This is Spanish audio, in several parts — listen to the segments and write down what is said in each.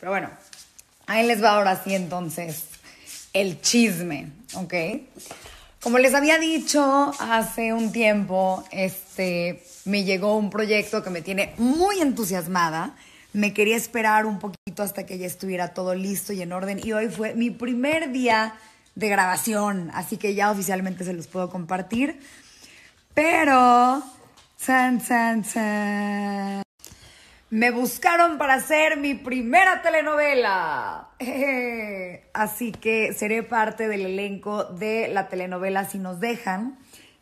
Pero bueno, ahí les va ahora sí entonces el chisme, ¿ok? Como les había dicho hace un tiempo, este, me llegó un proyecto que me tiene muy entusiasmada. Me quería esperar un poquito hasta que ya estuviera todo listo y en orden. Y hoy fue mi primer día de grabación, así que ya oficialmente se los puedo compartir. Pero, san, san, san. Me buscaron para hacer mi primera telenovela. así que seré parte del elenco de la telenovela Si nos dejan,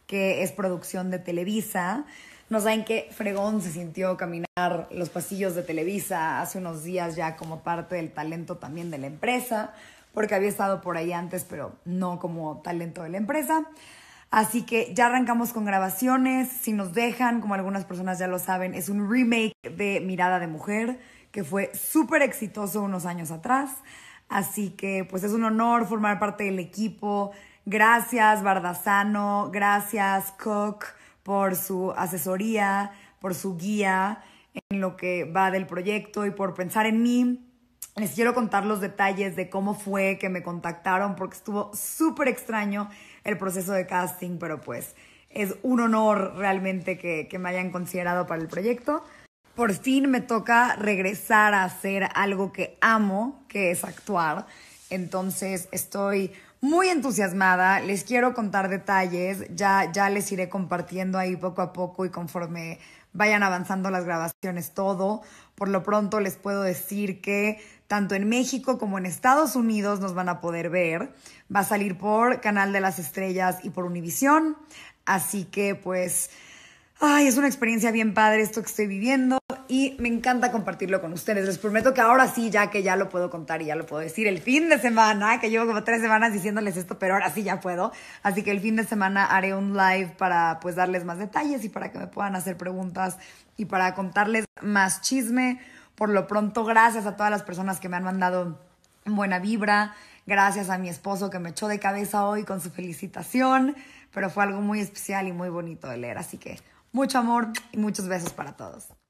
que es producción de Televisa. No saben qué fregón se sintió caminar los pasillos de Televisa hace unos días ya como parte del talento también de la empresa, porque había estado por ahí antes, pero no como talento de la empresa. Así que ya arrancamos con grabaciones, si nos dejan, como algunas personas ya lo saben, es un remake de Mirada de Mujer, que fue súper exitoso unos años atrás. Así que pues es un honor formar parte del equipo. Gracias Bardazano, gracias Cook por su asesoría, por su guía en lo que va del proyecto y por pensar en mí les quiero contar los detalles de cómo fue que me contactaron, porque estuvo súper extraño el proceso de casting, pero pues es un honor realmente que, que, me hayan considerado para el proyecto. Por fin me toca regresar a hacer algo que amo, que es actuar. Entonces estoy muy entusiasmada, les quiero contar detalles, ya, ya les iré compartiendo ahí poco a poco y conforme vayan avanzando las grabaciones todo. Por lo pronto les puedo decir que tanto en México como en Estados Unidos nos van a poder ver. Va a salir por Canal de las Estrellas y por Univisión. Así que pues, ay, es una experiencia bien padre esto que estoy viviendo y me encanta compartirlo con ustedes. Les prometo que ahora sí, ya que ya lo puedo contar y ya lo puedo decir el fin de semana, que llevo como tres semanas diciéndoles esto, pero ahora sí ya puedo. Así que el fin de semana haré un live para pues darles más detalles y para que me puedan hacer preguntas y para contarles más chisme. Por lo pronto, gracias a todas las personas que me han mandado buena vibra. Gracias a mi esposo que me echó de cabeza hoy con su felicitación, pero fue algo muy especial y muy bonito de leer. Así que mucho amor y muchos besos para todos.